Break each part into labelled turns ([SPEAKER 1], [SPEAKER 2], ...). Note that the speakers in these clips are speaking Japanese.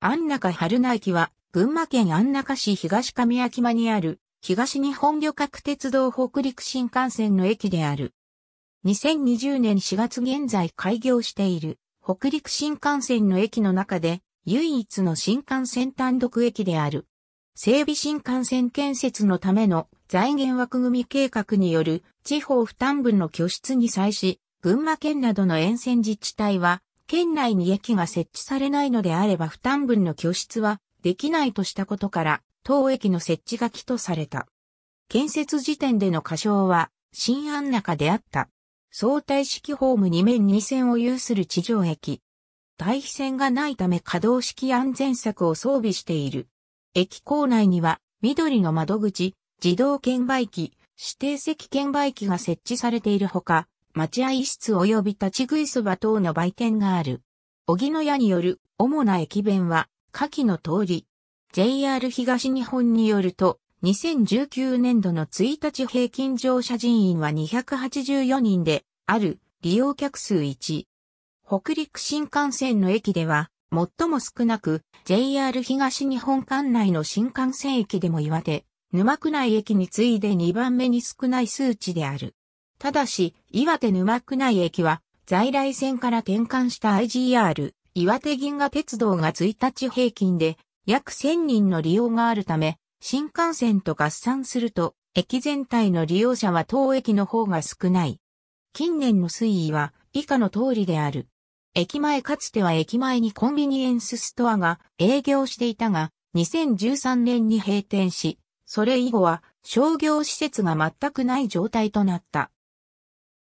[SPEAKER 1] 安中春名駅は、群馬県安中市東上秋間にある、東日本旅客鉄道北陸新幹線の駅である。2020年4月現在開業している、北陸新幹線の駅の中で、唯一の新幹線単独駅である。整備新幹線建設のための財源枠組み計画による地方負担分の拠出に際し、群馬県などの沿線自治体は県内に駅が設置されないのであれば負担分の拠出はできないとしたことから、当駅の設置が起とされた。建設時点での過小は、新安中であった。相対式ホーム2面2線を有する地上駅。対比線がないため可動式安全策を装備している。駅構内には、緑の窓口、自動券売機、指定席券売機が設置されているほか、待合室及び立ち食いそば等の売店がある。小木の屋による主な駅弁は、下記の通り。JR 東日本によると、2019年度の1日平均乗車人員は284人で、ある、利用客数1。北陸新幹線の駅では、最も少なく、JR 東日本管内の新幹線駅でも岩手、沼区内駅に次いで2番目に少ない数値である。ただし、岩手沼区内駅は、在来線から転換した IGR、岩手銀河鉄道が1日平均で、約1000人の利用があるため、新幹線と合算すると、駅全体の利用者は当駅の方が少ない。近年の推移は以下の通りである。駅前かつては駅前にコンビニエンスストアが営業していたが、2013年に閉店し、それ以後は商業施設が全くない状態となった。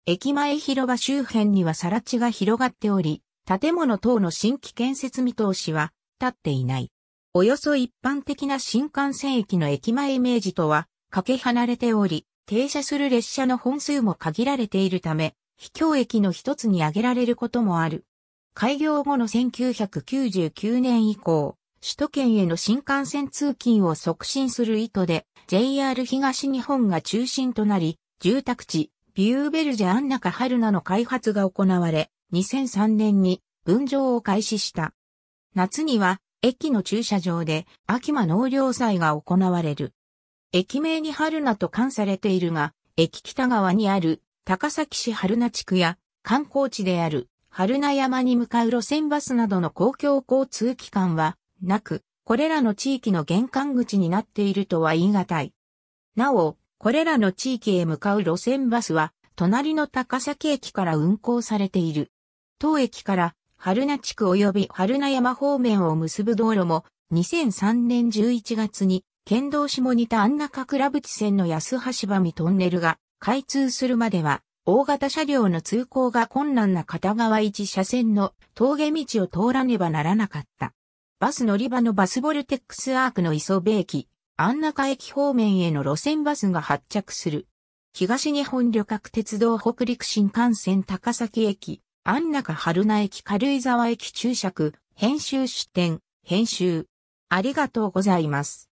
[SPEAKER 1] 駅前広場周辺には更地が広がっており、建物等の新規建設見通しは立っていない。およそ一般的な新幹線駅の駅前イメージとはかけ離れており、停車する列車の本数も限られているため、秘境駅の一つに挙げられることもある。開業後の1999年以降、首都圏への新幹線通勤を促進する意図で、JR 東日本が中心となり、住宅地、ビューベルジャアンナカ・ハルナの開発が行われ、2003年に分譲を開始した。夏には駅の駐車場で秋間農業祭が行われる。駅名に春菜と冠されているが、駅北側にある高崎市春菜地区や観光地である春菜山に向かう路線バスなどの公共交通機関はなく、これらの地域の玄関口になっているとは言い難い。なお、これらの地域へ向かう路線バスは、隣の高崎駅から運行されている。当駅から春名地区及び春名山方面を結ぶ道路も、2003年11月に、県道下似た安中倉淵線の安橋場見トンネルが開通するまでは、大型車両の通行が困難な片側一車線の峠道を通らねばならなかった。バス乗り場のバスボルテックスアークの磯部駅、安中駅方面への路線バスが発着する。東日本旅客鉄道北陸新幹線高崎駅、安中春名駅軽井沢駅注釈、編集出展、編集。ありがとうございます。